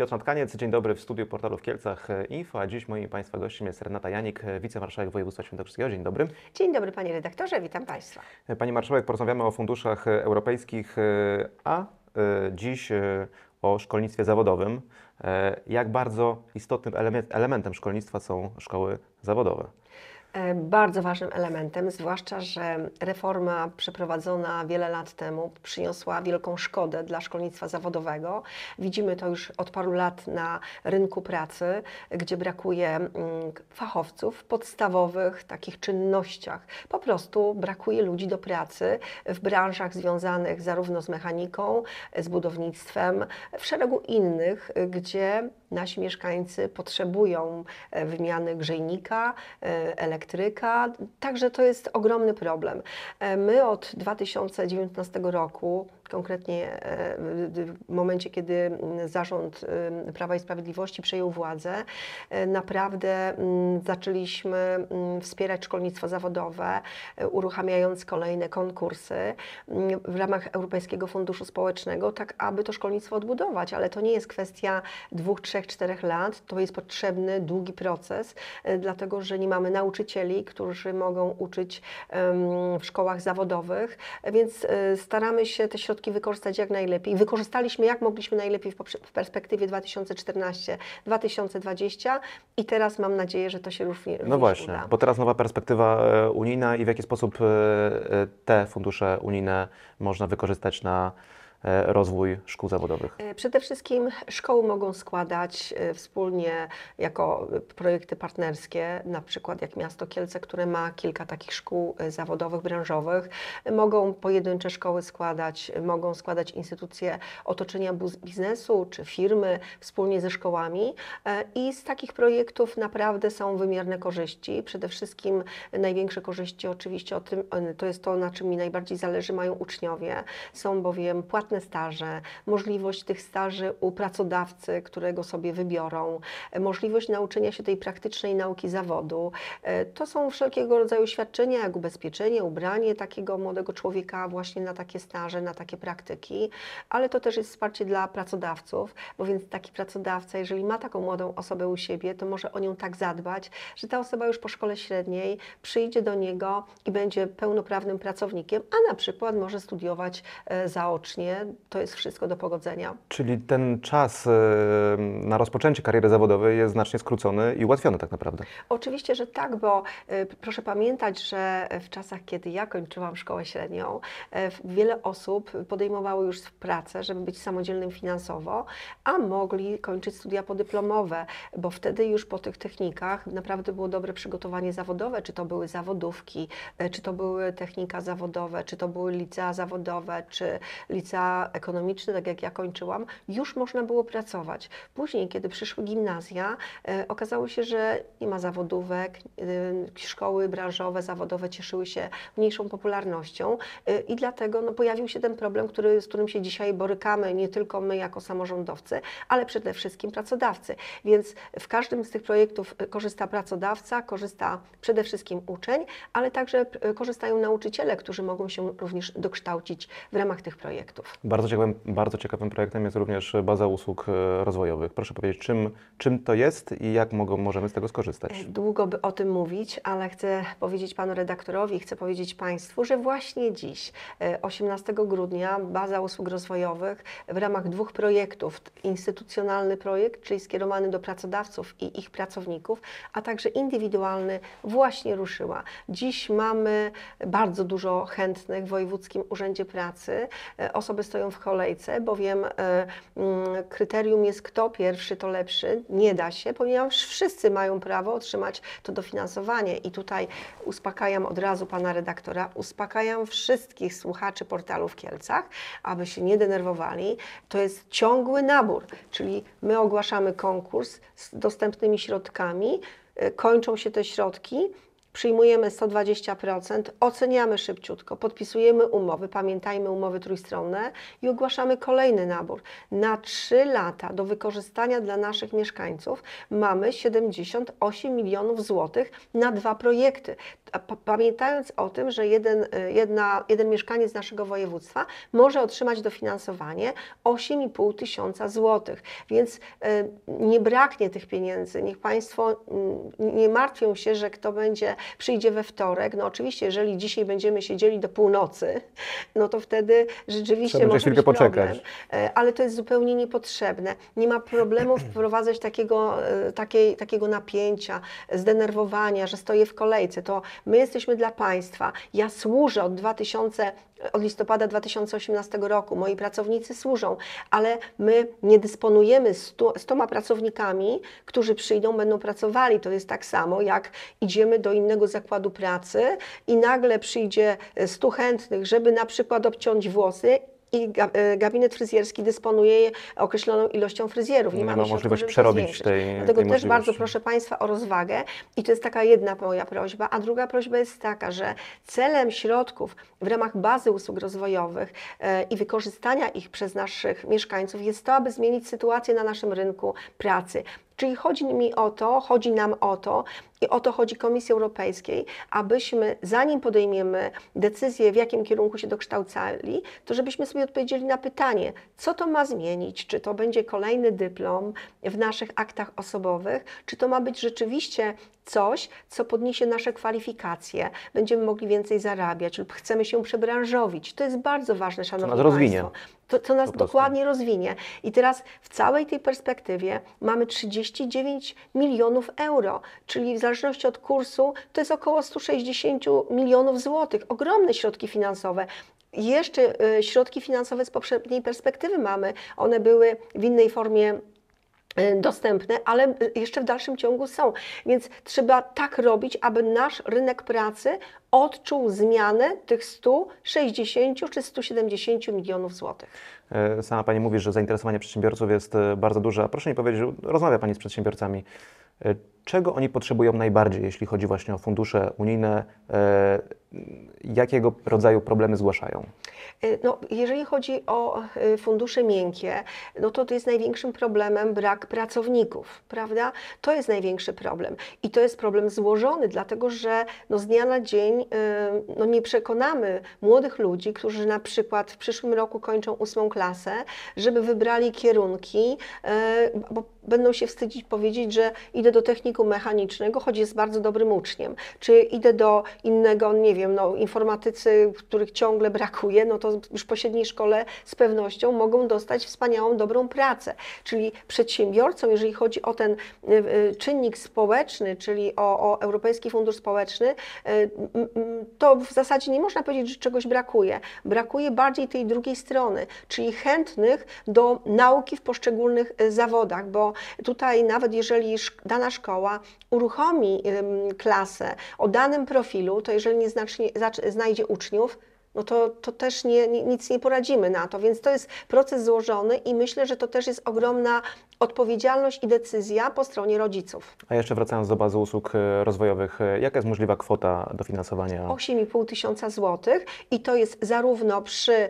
Piotr Natkaniec, dzień dobry w studiu portalu w Kielcach e, Info, a dziś moim Państwa gościem jest Renata Janik, e, wicemarszałek województwa świętokrzyskiego. Dzień dobry. Dzień dobry Panie redaktorze, witam Państwa. E, pani marszałek, porozmawiamy o funduszach europejskich, a dziś o szkolnictwie zawodowym. Jak bardzo istotnym elementem szkolnictwa są szkoły zawodowe? E, bardzo ważnym elementem, zwłaszcza, że reforma przeprowadzona wiele lat temu przyniosła wielką szkodę dla szkolnictwa zawodowego. Widzimy to już od paru lat na rynku pracy, gdzie brakuje mm, fachowców w podstawowych takich czynnościach. Po prostu brakuje ludzi do pracy w branżach związanych zarówno z mechaniką, z budownictwem, w szeregu innych, gdzie nasi mieszkańcy potrzebują e, wymiany grzejnika, e, elektryka, także to jest ogromny problem. E, my od 2019 roku konkretnie e, w momencie, kiedy mm, zarząd y, Prawa i Sprawiedliwości przejął władzę, e, naprawdę mm, zaczęliśmy mm, wspierać szkolnictwo zawodowe, e, uruchamiając kolejne konkursy w ramach Europejskiego Funduszu Społecznego, tak aby to szkolnictwo odbudować. Ale to nie jest kwestia dwóch, trzech, czterech lat. To jest potrzebny długi proces, dlatego że nie mamy nauczycieli, którzy mogą uczyć w szkołach zawodowych, więc staramy się te środki środki wykorzystać jak najlepiej. Wykorzystaliśmy jak mogliśmy najlepiej w perspektywie 2014-2020 i teraz mam nadzieję, że to się już No właśnie, uda. bo teraz nowa perspektywa e, unijna i w jaki sposób e, e, te fundusze unijne można wykorzystać na E, rozwój szkół zawodowych? E, przede wszystkim szkoły mogą składać e, wspólnie jako projekty partnerskie, na przykład jak miasto Kielce, które ma kilka takich szkół zawodowych, branżowych. Mogą pojedyncze szkoły składać, mogą składać instytucje otoczenia biznesu czy firmy wspólnie ze szkołami i z takich projektów naprawdę są wymierne korzyści. Przede wszystkim największe korzyści oczywiście o tym, to jest to, na czym mi najbardziej zależy, mają uczniowie. Są bowiem płatne płatne staże, możliwość tych staży u pracodawcy, którego sobie wybiorą, możliwość nauczenia się tej praktycznej nauki zawodu. E, to są wszelkiego rodzaju świadczenia, jak ubezpieczenie, ubranie takiego młodego człowieka właśnie na takie staże, na takie praktyki, ale to też jest wsparcie dla pracodawców, bo więc taki pracodawca, jeżeli ma taką młodą osobę u siebie, to może o nią tak zadbać, że ta osoba już po szkole średniej przyjdzie do niego i będzie pełnoprawnym pracownikiem, a na przykład może studiować e, zaocznie to jest wszystko do pogodzenia. Czyli ten czas e, na rozpoczęcie kariery zawodowej jest znacznie skrócony i ułatwiony tak naprawdę? Oczywiście, że tak, bo e, proszę pamiętać, że w czasach, kiedy ja kończyłam szkołę średnią, e, wiele osób podejmowało już pracę, żeby być samodzielnym finansowo, a mogli kończyć studia podyplomowe, bo wtedy już po tych technikach naprawdę było dobre przygotowanie zawodowe, czy to były zawodówki, czy to były technika zawodowe, czy to były licea zawodowe, czy licea ekonomiczny, tak jak ja kończyłam, już można było pracować. Później, kiedy przyszły gimnazja, e, okazało się, że nie ma zawodówek, e, szkoły branżowe, zawodowe cieszyły się mniejszą popularnością e, i dlatego no, pojawił się ten problem, który, z którym się dzisiaj borykamy, nie tylko my jako samorządowcy, ale przede wszystkim pracodawcy. Więc w każdym z tych projektów korzysta pracodawca, korzysta przede wszystkim uczeń, ale także korzystają nauczyciele, którzy mogą się również dokształcić w ramach tych projektów. Bardzo ciekawym, bardzo ciekawym projektem jest również baza usług e, rozwojowych. Proszę powiedzieć, czym, czym to jest i jak mogą, możemy z tego skorzystać? E, długo by o tym mówić, ale chcę powiedzieć panu redaktorowi, chcę powiedzieć państwu, że właśnie dziś, 18 e, grudnia, baza usług rozwojowych w ramach dwóch projektów, instytucjonalny projekt, czyli skierowany do pracodawców i ich pracowników, a także indywidualny właśnie ruszyła. Dziś mamy bardzo dużo chętnych w Wojewódzkim Urzędzie Pracy, osoby z stoją w kolejce, bowiem e, mm, kryterium jest kto pierwszy, to lepszy. Nie da się, ponieważ wszyscy mają prawo otrzymać to dofinansowanie. I tutaj uspokajam od razu pana redaktora, uspokajam wszystkich słuchaczy portalu w Kielcach, aby się nie denerwowali. To jest ciągły nabór, czyli my ogłaszamy konkurs z dostępnymi środkami, e, kończą się te środki przyjmujemy 120%, oceniamy szybciutko, podpisujemy umowy, pamiętajmy umowy trójstronne i ogłaszamy kolejny nabór. Na 3 lata do wykorzystania dla naszych mieszkańców mamy 78 milionów złotych na dwa projekty. Pamiętając o tym, że jeden, jedna, jeden mieszkaniec naszego województwa może otrzymać dofinansowanie 8,5 tysiąca złotych, więc e, nie braknie tych pieniędzy. Niech Państwo mm, nie martwią się, że kto będzie przyjdzie we wtorek. No oczywiście, jeżeli dzisiaj będziemy siedzieli do północy, no to wtedy rzeczywiście Trzeba może być poczekać. problem. Ale to jest zupełnie niepotrzebne. Nie ma problemu wprowadzać takiego, e, takiej, takiego napięcia, zdenerwowania, że stoję w kolejce. To my jesteśmy dla państwa. Ja służę od 2000 od listopada 2018 roku. Moi pracownicy służą, ale my nie dysponujemy 100 pracownikami, którzy przyjdą, będą pracowali. To jest tak samo, jak idziemy do innego zakładu pracy i nagle przyjdzie 100 e, chętnych, żeby na przykład obciąć włosy i e, gabinet fryzjerski dysponuje określoną ilością fryzjerów. Nie, nie ma możliwości przerobić tej Dlatego tej też bardzo proszę Państwa o rozwagę i to jest taka jedna moja prośba, a druga prośba jest taka, że celem środków w ramach bazy usług rozwojowych e, i wykorzystania ich przez naszych mieszkańców jest to, aby zmienić sytuację na naszym rynku pracy. Czyli chodzi mi o to, chodzi nam o to i o to chodzi Komisji Europejskiej, abyśmy zanim podejmiemy decyzję, w jakim kierunku się dokształcali, to żebyśmy sobie odpowiedzieli na pytanie, co to ma zmienić, czy to będzie kolejny dyplom w naszych aktach osobowych, czy to ma być rzeczywiście coś, co podniesie nasze kwalifikacje, będziemy mogli więcej zarabiać lub chcemy się przebranżowić. To jest bardzo ważne, Szanowni Państwo. Rozwinie. To, to nas dokładnie rozwinie. I teraz w całej tej perspektywie mamy 39 milionów euro, czyli w zależności od kursu to jest około 160 milionów złotych. Ogromne środki finansowe. Jeszcze y, środki finansowe z poprzedniej perspektywy mamy. One były w innej formie Y, dostępne, ale y, jeszcze w dalszym ciągu są. Więc trzeba tak robić, aby nasz rynek pracy odczuł zmianę tych 160 czy 170 milionów złotych. E, sama Pani mówi, że zainteresowanie przedsiębiorców jest e, bardzo duże. Proszę mi powiedzieć, rozmawia Pani z przedsiębiorcami. E, Czego oni potrzebują najbardziej, jeśli chodzi właśnie o fundusze unijne? E, jakiego rodzaju problemy zgłaszają? E, no, jeżeli chodzi o e, fundusze miękkie, no to, to jest największym problemem brak pracowników, prawda? To jest największy problem. I to jest problem złożony, dlatego że no, z dnia na dzień no, nie przekonamy młodych ludzi, którzy na przykład w przyszłym roku kończą ósmą klasę, żeby wybrali kierunki, bo będą się wstydzić powiedzieć, że idę do techników mechanicznego, choć jest bardzo dobrym uczniem. Czy idę do innego, nie wiem, no, informatycy, których ciągle brakuje, no to już po średniej szkole z pewnością mogą dostać wspaniałą, dobrą pracę. Czyli przedsiębiorcą, jeżeli chodzi o ten y, y, czynnik społeczny, czyli o, o Europejski Fundusz Społeczny, y, to w zasadzie nie można powiedzieć, że czegoś brakuje. Brakuje bardziej tej drugiej strony, czyli chętnych do nauki w poszczególnych zawodach, bo tutaj nawet jeżeli dana szkoła, szkoła uruchomi klasę o danym profilu, to jeżeli nie znacznie, znaczy, znajdzie uczniów, no to, to też nie, nic nie poradzimy na to. Więc to jest proces złożony i myślę, że to też jest ogromna odpowiedzialność i decyzja po stronie rodziców. A jeszcze wracając do bazy usług e, rozwojowych, e, jaka jest możliwa kwota dofinansowania? 8,5 tysiąca złotych i to jest zarówno przy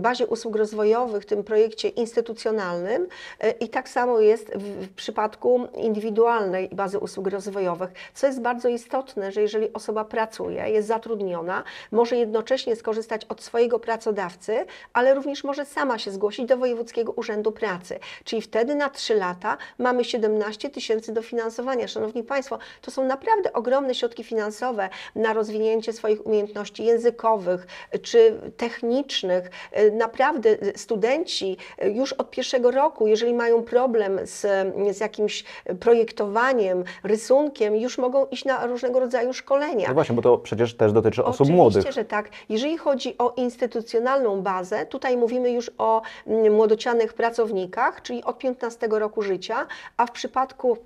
bazie usług rozwojowych, tym projekcie instytucjonalnym e, i tak samo jest w przypadku indywidualnej bazy usług rozwojowych, co jest bardzo istotne, że jeżeli osoba pracuje, jest zatrudniona, może jednocześnie skorzystać od swojego pracodawcy, ale również może sama się zgłosić do Wojewódzkiego Urzędu Pracy. Czyli wtedy na 3 lata mamy 17 tysięcy dofinansowania. Szanowni Państwo, to są naprawdę ogromne środki finansowe na rozwinięcie swoich umiejętności językowych czy technicznych. Naprawdę studenci już od pierwszego roku, jeżeli mają problem z, z jakimś projektowaniem, rysunkiem, już mogą iść na różnego rodzaju szkolenia. No właśnie, bo to przecież też dotyczy Oczywiście, osób młodych. Oczywiście, że tak. Jeżeli chodzi o instytucjonalną bazę, tutaj mówimy już o mm, młodocianych pracownikach, czyli od 15 roku życia, a w przypadku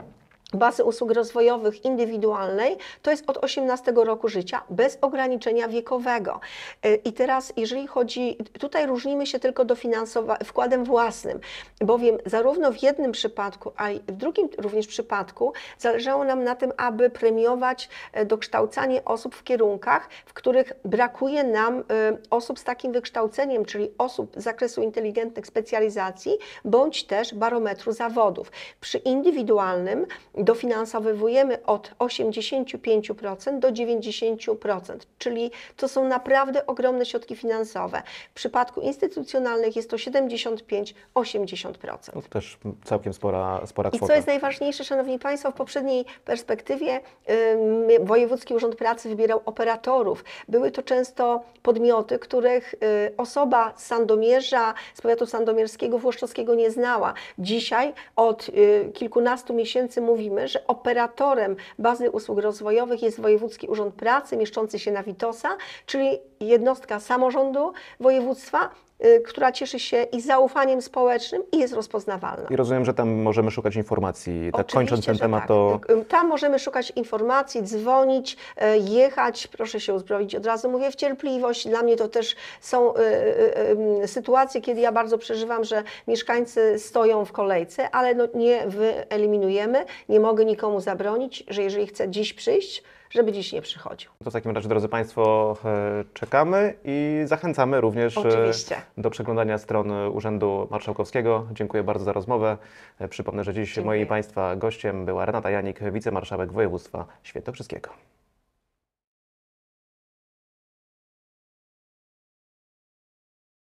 bazy usług rozwojowych indywidualnej, to jest od 18 roku życia, bez ograniczenia wiekowego. Y, I teraz, jeżeli chodzi, tutaj różnimy się tylko dofinansowa- wkładem własnym, bowiem zarówno w jednym przypadku, a i w drugim również przypadku zależało nam na tym, aby premiować e, dokształcanie osób w kierunkach, w których brakuje nam y, osób z takim wykształceniem, czyli osób z zakresu inteligentnych specjalizacji, bądź też barometru zawodów. Przy indywidualnym dofinansowujemy od 85% do 90%, czyli to są naprawdę ogromne środki finansowe. W przypadku instytucjonalnych jest to 75-80%. No to też całkiem spora, spora kwota. I co jest najważniejsze, Szanowni Państwo, w poprzedniej perspektywie yy, Wojewódzki Urząd Pracy wybierał operatorów. Były to często podmioty, których yy, osoba z Sandomierza, z powiatu sandomierskiego, włoszczowskiego nie znała. Dzisiaj od yy, kilkunastu miesięcy mówi mówimy, że operatorem bazy usług rozwojowych jest Wojewódzki Urząd Pracy mieszczący się na Witosa, czyli jednostka samorządu województwa, Y, która cieszy się i zaufaniem społecznym i jest rozpoznawalna. I rozumiem, że tam możemy szukać informacji. Tak Oczywiście, kończąc ten temat, tak. to. Y, y, tam możemy szukać informacji, dzwonić, jechać, proszę się uzbroić od razu, mówię w cierpliwość. Dla mnie to też są sytuacje, kiedy ja bardzo przeżywam, że mieszkańcy stoją w kolejce, ale no nie wyeliminujemy, nie mogę nikomu zabronić, że jeżeli chce dziś przyjść, żeby dziś nie przychodził. To w takim razie, drodzy Państwo, e, czekamy i zachęcamy również e, Oczywiście. do przeglądania stron Urzędu Marszałkowskiego. Dziękuję bardzo za rozmowę. E, przypomnę, że dziś Dziękuję. moim Państwa gościem była Renata Janik, wicemarszałek województwa świętokrzyskiego.